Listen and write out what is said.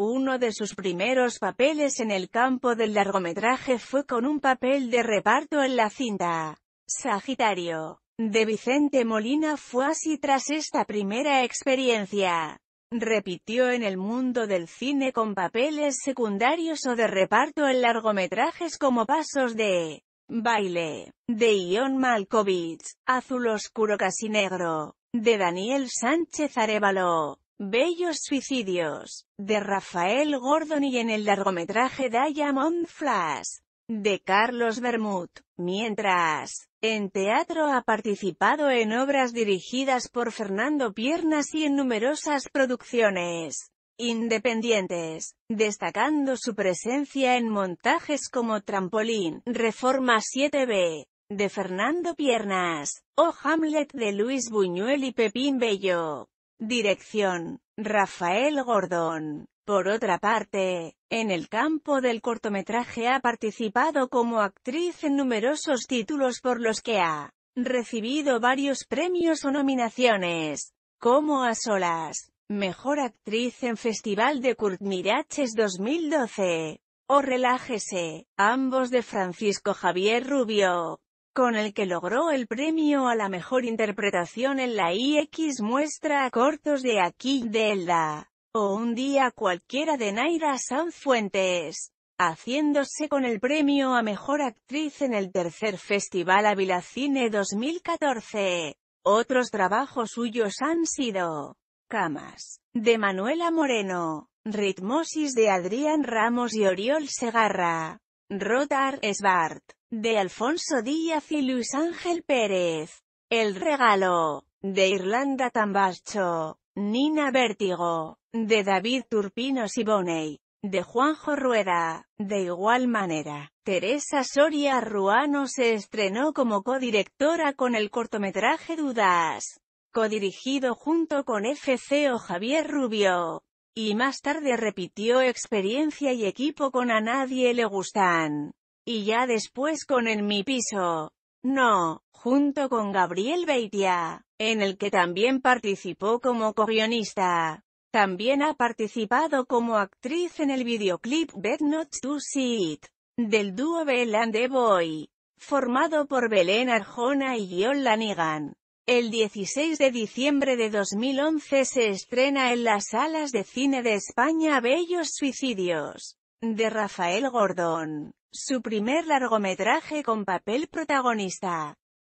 Uno de sus primeros papeles en el campo del largometraje fue con un papel de reparto en la cinta Sagitario de Vicente Molina fue así tras esta primera experiencia. Repitió en el mundo del cine con papeles secundarios o de reparto en largometrajes como Pasos de Baile, de Ion Malkovich, Azul Oscuro Casi Negro, de Daniel Sánchez Arevalo, Bellos Suicidios, de Rafael Gordon y en el largometraje Diamond Flash, de Carlos Bermud. Mientras, en teatro ha participado en obras dirigidas por Fernando Piernas y en numerosas producciones independientes, destacando su presencia en montajes como Trampolín, Reforma 7B, de Fernando Piernas, o Hamlet de Luis Buñuel y Pepín Bello. Dirección, Rafael Gordón. Por otra parte, en el campo del cortometraje ha participado como actriz en numerosos títulos por los que ha recibido varios premios o nominaciones, como A Solas, Mejor Actriz en Festival de Kurt Miraches 2012, o Relájese, ambos de Francisco Javier Rubio con el que logró el premio a la mejor interpretación en la IX muestra a cortos de Aquí de Elda, o Un día cualquiera de Naira Sanfuentes, Fuentes, haciéndose con el premio a mejor actriz en el tercer Festival Avila Cine 2014. Otros trabajos suyos han sido Camas, de Manuela Moreno, Ritmosis de Adrián Ramos y Oriol Segarra, Rotar Esbart de Alfonso Díaz y Luis Ángel Pérez. El regalo, de Irlanda Tambacho, Nina Vértigo, de David Turpino Siboney, de Juanjo Rueda. De igual manera, Teresa Soria Ruano se estrenó como codirectora con el cortometraje Dudas, codirigido junto con FCO Javier Rubio, y más tarde repitió experiencia y equipo con A Nadie Le Gustan y ya después con En mi piso. No, junto con Gabriel Beitia, en el que también participó como corionista. También ha participado como actriz en el videoclip Bed Not To Sit, del dúo Bell and the Boy, formado por Belén Arjona y John Lanigan. El 16 de diciembre de 2011 se estrena en las salas de cine de España Bellos Suicidios de Rafael Gordón, su primer largometraje con papel protagonista.